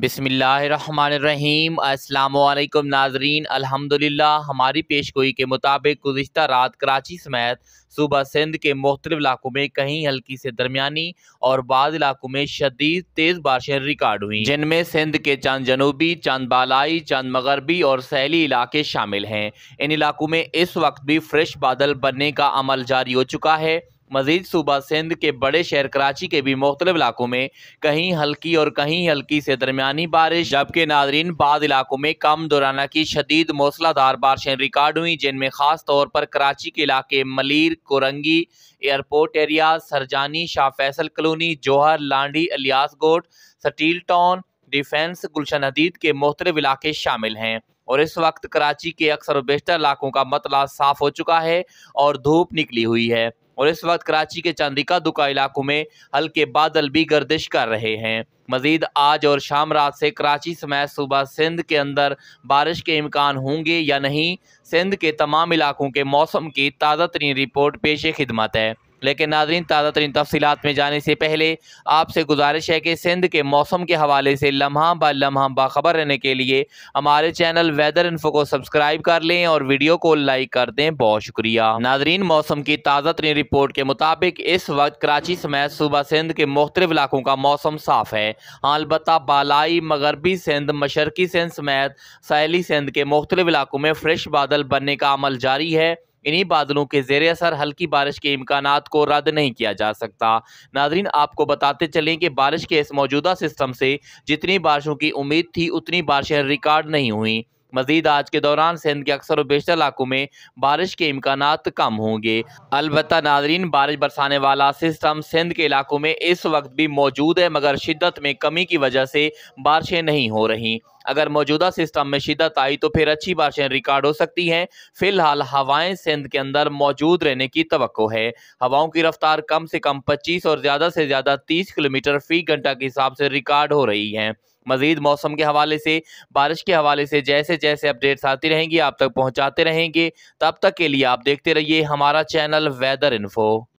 बिसमीम् अल्लाम नाजरीन अल्हम्दुलिल्लाह हमारी पेशगोई के मुताबिक गुज्त रात कराची समेत सुबह सिंध के मुख्तलिफ इलाकों में कहीं हल्की से दरमियानी और बाद इलाकों में शदीद तेज़ बारिशें रिकॉर्ड हुई जिनमें सिंध के चंद जनूबी चंद बालाई चंद मगरबी और सहली इलाके शामिल हैं इन इलाकों में इस वक्त भी फ्रेश बादल बनने का अमल जारी हो चुका है मजीद सूबा सिंध के बड़े शहर कराची के भी मुख्तल इलाकों में कहीं हल्की और कहीं हल्की से दरमियानी बारिश जबकि नाजरीन बाद इलाकों में कम दौराना की शदीद मौसलाधार बारिशें रिकॉर्ड हुई जिनमें खास तौर पर कराची के इलाके Malir Korangi airport area Surjani Shah Faisal colony Johar Landhi Ilyas Goth Steel Town Defence Gulshan Hadeed के मुख्तलिफ इलाके शामिल हैं और इस वक्त कराची के अक्सर बेशतर इलाकों का मतला साफ हो चुका है और धूप निकली हुई है और इस वक्त कराची के चंदिका दुका इलाकों में हल्के बादल भी गर्दिश कर रहे हैं मजीद आज और शाम रात से कराची समेत सुबह सिंध के अंदर बारिश के इम्कान होंगे या नहीं सिंध के तमाम इलाकों के मौसम की ताज़ा तरीन रिपोर्ट पेश खिदमत है लेकिन नाजरीन ताज़ा तरीन तफसीत में जाने से पहले आपसे गुजारिश है कि सिंध के मौसम के हवाले से लम्हा ब लम्हा बाखबर रहने के लिए हमारे चैनल वेदर इन्फो को सब्सक्राइब कर लें और वीडियो को लाइक कर दें बहुत शुक्रिया नाजरीन मौसम की ताज़ा तरीन रिपोर्ट के मुताबिक इस वक्त कराची समेत सूबा सिंध के मुख्तलि इलाकों का मौसम साफ है अलबत् बालाई मगरबी सिंध मशरकी सिंध समेत सैली सिंध के मुख्तलिफ इलाकों में फ्रेश बादल बनने का अमल जारी है इन्हीं बादलों के जेर असर हल्की बारिश के इम्कान को रद्द नहीं किया जा सकता नाजरीन आपको बताते चलें कि बारिश के इस मौजूदा सिस्टम से जितनी बारिशों की उम्मीद थी उतनी बारिशें रिकॉर्ड नहीं हुई मजीद आज के दौरान सिंध के अक्सर बेशतर इलाकों में बारिश के इम्कान कम होंगे अलबत् नाजरीन बारिश बरसाने वाला सिस्टम सिंध के इलाकों में इस वक्त भी मौजूद है मगर शिदत में कमी की वजह से बारिशें नहीं हो रही अगर मौजूदा सिस्टम में शिदत आई तो फिर अच्छी बारिशें रिकॉर्ड हो सकती हैं फिलहाल हवाएं सिंध के अंदर मौजूद रहने की तो है हवाओं की रफ्तार कम से कम 25 और ज़्यादा से ज़्यादा 30 किलोमीटर फी घंटा के हिसाब से रिकॉर्ड हो रही हैं मजीद मौसम के हवाले से बारिश के हवाले से जैसे जैसे अपडेट्स आती रहेंगी आप तक पहुँचाते रहेंगे तब तक के लिए आप देखते रहिए हमारा चैनल वेदर इन्फो